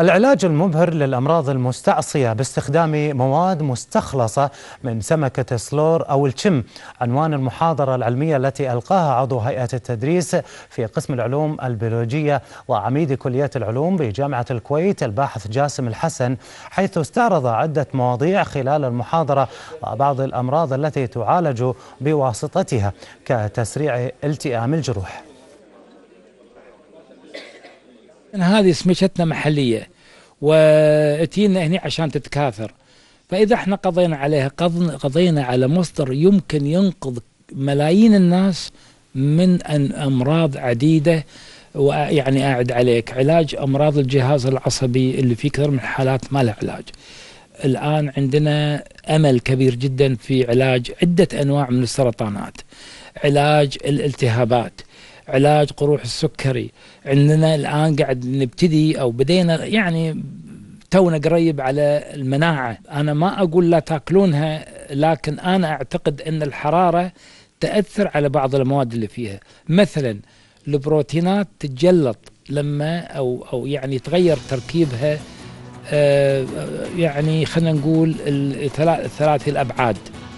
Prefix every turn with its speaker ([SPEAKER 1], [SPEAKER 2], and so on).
[SPEAKER 1] العلاج المبهر للأمراض المستعصية باستخدام مواد مستخلصة من سمكة السلور أو الشم عنوان المحاضرة العلمية التي ألقاها عضو هيئة التدريس في قسم العلوم البيولوجية وعميد كلية العلوم بجامعة الكويت الباحث جاسم الحسن حيث استعرض عدة مواضيع خلال المحاضرة وبعض الأمراض التي تعالج بواسطتها كتسريع التئام
[SPEAKER 2] الجروح هذه سمكتنا محليه واتينا هنا عشان تتكاثر فاذا احنا قضينا عليها قضينا على مصدر يمكن ينقذ ملايين الناس من أن امراض عديده ويعني اعد عليك علاج امراض الجهاز العصبي اللي في كثير من الحالات ما له علاج. الان عندنا امل كبير جدا في علاج عده انواع من السرطانات. علاج الالتهابات. علاج قروح السكري عندنا الآن قاعد نبتدي أو بدينا يعني تونا قريب على المناعة أنا ما أقول لا تاكلونها لكن أنا أعتقد أن الحرارة تأثر على بعض المواد اللي فيها مثلا البروتينات تتجلط لما أو, أو يعني تغير تركيبها آه، يعني خلينا نقول الثلاثي الأبعاد